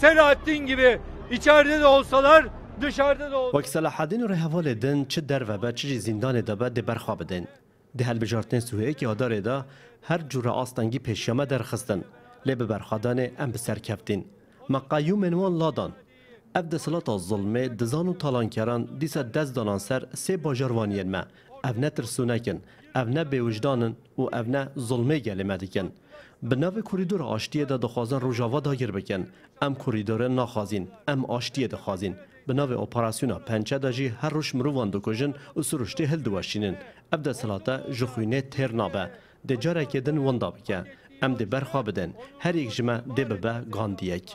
Selahattin gibi içeride de olsalar dışarıda da olsalar. Vak Selahattin rehaval edin çi derve be çi zindan de be bedin. Di bejartin Suriye ki adarê da her cüre astengî peşyama derxistin. Lê bi berxwedanê em bi keftin. Meqayûmên wan ladan. Ev salata zulmê dizan û talankeran dîsa dest ser sê bajarvaniyên me او نه ترسونه کن، او نه و او نه ظلمه گلمه دیکن. به نوی کوریدور آشتیه دا دخوازن روژاوا داگیر بکن، ام کوریدور نخوازین، ام آشتیه دخوازین. به نوی اپراسیونا پنچه دا جی هر روش مرووان دو و سروشتی هل دواشینن. او دا سلاته جخوینه تیر نابه، جاره دن بکن، ام دی هر یک جمه دی گاندیک.